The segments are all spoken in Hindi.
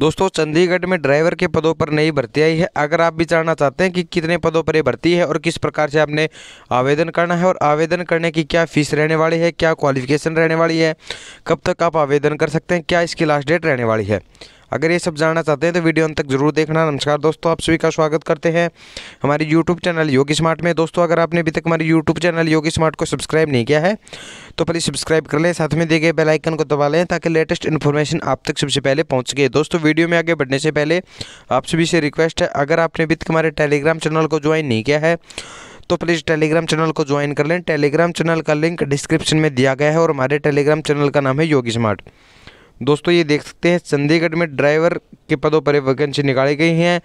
दोस्तों चंडीगढ़ में ड्राइवर के पदों पर नई भर्ती आई है अगर आप भी जानना चाहते हैं कि कितने पदों पर ये भर्ती है और किस प्रकार से आपने आवेदन करना है और आवेदन करने की क्या फ़ीस रहने वाली है क्या क्वालिफिकेशन रहने वाली है कब तक आप आवेदन कर सकते हैं क्या इसकी लास्ट डेट रहने वाली है अगर ये सब जानना चाहते हैं तो वीडियो अंत तक जरूर देखना नमस्कार दोस्तों आप सभी का स्वागत करते हैं हमारे यूट्यूब चैनल योगी स्मार्ट में दोस्तों अगर आपने अभी तक हमारे यूट्यूब चैनल योगी स्मार्ट को सब्सक्राइब नहीं किया है तो प्लीज़ सब्सक्राइब कर लें साथ में दिए गए बेलाइकन को दबा लें ताकि लेटेस्ट इन्फॉर्मेशन आप तक सबसे पहले पहुँच सके दोस्तों वीडियो में आगे बढ़ने से पहले आप सभी से रिक्वेस्ट है अगर आपने अभी तक हमारे टेलीग्राम चैनल को ज्वाइन नहीं किया है तो प्लीज़ टेलीग्राम चैनल को ज्वाइन कर लें टेलीग्राम चैनल का लिंक डिस्क्रिप्शन में दिया गया है और हमारे टेलीग्राम चैनल का नाम है योगी स्मार्ट दोस्तों ये देख सकते हैं चंडीगढ़ में ड्राइवर के पदों पर वैकेंसी निकाली गई हैं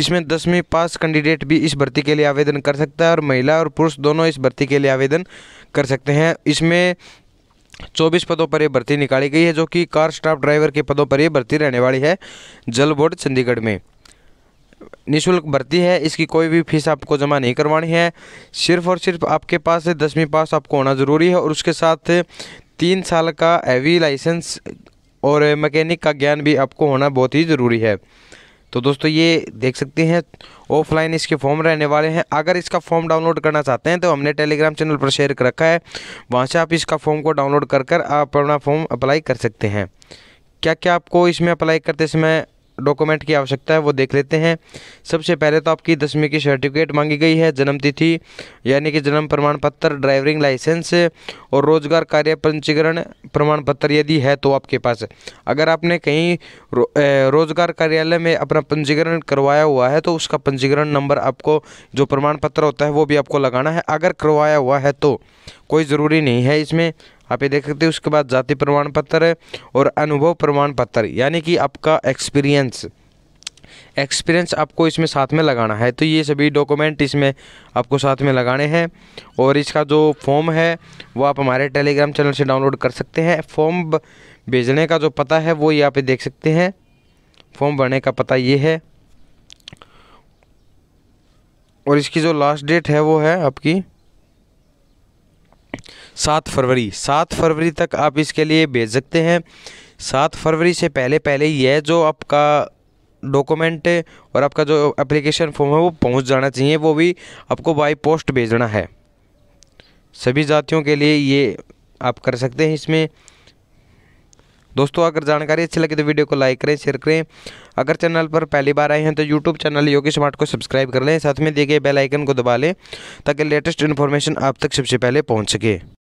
इसमें दसवीं पास कैंडिडेट भी इस भर्ती के लिए आवेदन कर सकता है और महिला और पुरुष दोनों इस भर्ती के लिए आवेदन कर सकते हैं इसमें चौबीस पदों पर यह भर्ती निकाली गई है जो कि कार स्टाफ ड्राइवर के पदों पर यह भर्ती रहने वाली है जल बोर्ड चंडीगढ़ में निशुल्क भर्ती है इसकी कोई भी फीस आपको जमा नहीं करवानी है सिर्फ और सिर्फ आपके पास दसवीं पास आपको होना ज़रूरी है और उसके साथ तीन साल का हैवी लाइसेंस और मैकेनिक का ज्ञान भी आपको होना बहुत ही ज़रूरी है तो दोस्तों ये देख सकते हैं ऑफलाइन इसके फॉर्म रहने वाले हैं अगर इसका फॉर्म डाउनलोड करना चाहते हैं तो हमने टेलीग्राम चैनल पर शेयर कर रखा है वहाँ से आप इसका फॉर्म को डाउनलोड कर कर आप अपना फॉर्म अप्लाई कर सकते हैं क्या क्या आपको इसमें अप्लाई करते समय डॉक्यूमेंट की आवश्यकता है वो देख लेते हैं सबसे पहले तो आपकी दसवीं की सर्टिफिकेट मांगी गई है जन्म तिथि यानी कि जन्म प्रमाण पत्र ड्राइविंग लाइसेंस और रोजगार कार्य पंजीकरण प्रमाण पत्र यदि है तो आपके पास अगर आपने कहीं रो, रोजगार कार्यालय में अपना पंजीकरण करवाया हुआ है तो उसका पंजीकरण नंबर आपको जो प्रमाण पत्र होता है वो भी आपको लगाना है अगर करवाया हुआ है तो कोई ज़रूरी नहीं है इसमें आप ये देख सकते हो उसके बाद जाति प्रमाण पत्र है और अनुभव प्रमाण पत्र यानी कि आपका एक्सपीरियंस एक्सपीरियंस आपको इसमें साथ में लगाना है तो ये सभी डॉक्यूमेंट इसमें आपको साथ में लगाने हैं और इसका जो फॉर्म है वो आप हमारे टेलीग्राम चैनल से डाउनलोड कर सकते हैं फॉर्म भेजने का जो पता है वो यहाँ आप देख सकते हैं फॉर्म भरने का पता ये है और इसकी जो लास्ट डेट है वो है आपकी सात फरवरी सात फरवरी तक आप इसके लिए भेज सकते हैं सात फरवरी से पहले पहले यह जो आपका डॉक्यूमेंट और आपका जो एप्लीकेशन फॉर्म है वो पहुंच जाना चाहिए वो भी आपको बाई पोस्ट भेजना है सभी जातियों के लिए ये आप कर सकते हैं इसमें दोस्तों अगर जानकारी अच्छी लगे तो वीडियो को लाइक करें शेयर करें अगर चैनल पर पहली बार आए हैं तो यूट्यूब चैनल योगी स्मार्ट को सब्सक्राइब कर लें साथ में दिए गए बेलाइकन को दबा लें ताकि लेटेस्ट इन्फॉर्मेशन आप तक सबसे पहले पहुँच सके